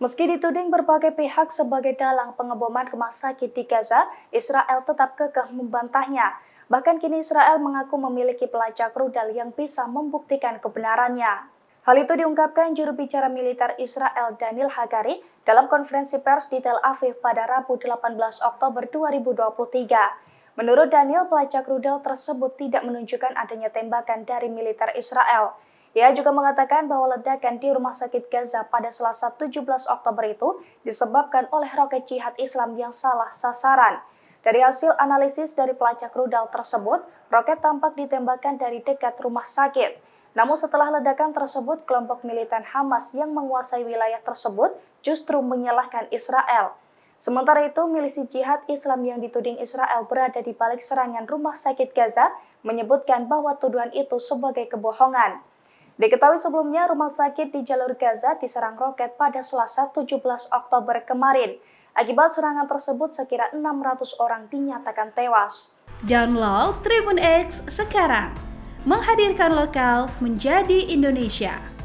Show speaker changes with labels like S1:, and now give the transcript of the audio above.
S1: Meski dituding berbagai pihak sebagai dalang pengeboman rumah sakit di Gaza, Israel tetap kekeh membantahnya. Bahkan kini Israel mengaku memiliki pelacak rudal yang bisa membuktikan kebenarannya. Hal itu diungkapkan juru bicara militer Israel Daniel Hagari dalam konferensi pers di Tel Aviv pada Rabu 18 Oktober 2023. Menurut Daniel, pelacak rudal tersebut tidak menunjukkan adanya tembakan dari militer Israel. Ia juga mengatakan bahwa ledakan di rumah sakit Gaza pada Selasa 17 Oktober itu disebabkan oleh roket jihad Islam yang salah sasaran. Dari hasil analisis dari pelacak rudal tersebut, roket tampak ditembakkan dari dekat rumah sakit. Namun setelah ledakan tersebut, kelompok militan Hamas yang menguasai wilayah tersebut justru menyalahkan Israel. Sementara itu, milisi jihad Islam yang dituding Israel berada di balik serangan rumah sakit Gaza menyebutkan bahwa tuduhan itu sebagai kebohongan. Diketahui sebelumnya, rumah sakit di jalur Gaza diserang roket pada selasa 17 Oktober kemarin. Akibat serangan tersebut, sekira
S2: 600
S1: orang dinyatakan tewas.
S2: Download Tribun X sekarang, menghadirkan lokal menjadi Indonesia.